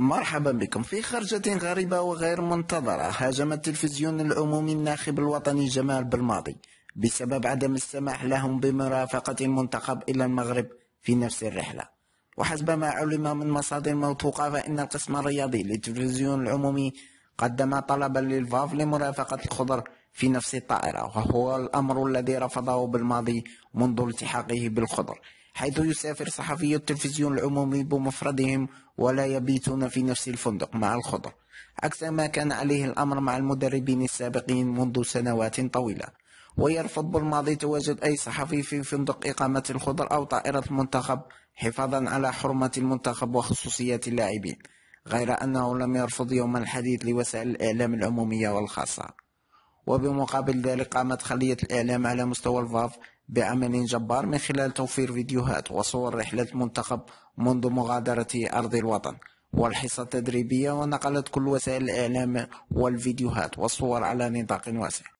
مرحبا بكم في خرجة غريبة وغير منتظرة هاجم التلفزيون العمومي الناخب الوطني جمال بالماضي بسبب عدم السماح لهم بمرافقة المنتخب إلى المغرب في نفس الرحلة وحسب ما علم من مصادر موثوقة فإن القسم الرياضي للتلفزيون العمومي قدم طلبا للفاف لمرافقة الخضر في نفس الطائرة وهو الأمر الذي رفضه بالماضي منذ التحاقه بالخضر حيث يسافر صحفي التلفزيون العمومي بمفردهم ولا يبيتون في نفس الفندق مع الخضر عكس ما كان عليه الأمر مع المدربين السابقين منذ سنوات طويلة ويرفض بالماضي تواجد أي صحفي في فندق إقامة الخضر أو طائرة المنتخب حفاظا على حرمة المنتخب وخصوصية اللاعبين غير أنه لم يرفض يوم الحديث لوسائل الإعلام العمومية والخاصة وبمقابل ذلك قامت خلية الإعلام على مستوى الفاف بعمل جبار من خلال توفير فيديوهات وصور رحلة المنتخب منذ مغادرة أرض الوطن والحصة التدريبية ونقلت كل وسائل الإعلام والفيديوهات والصور على نطاق واسع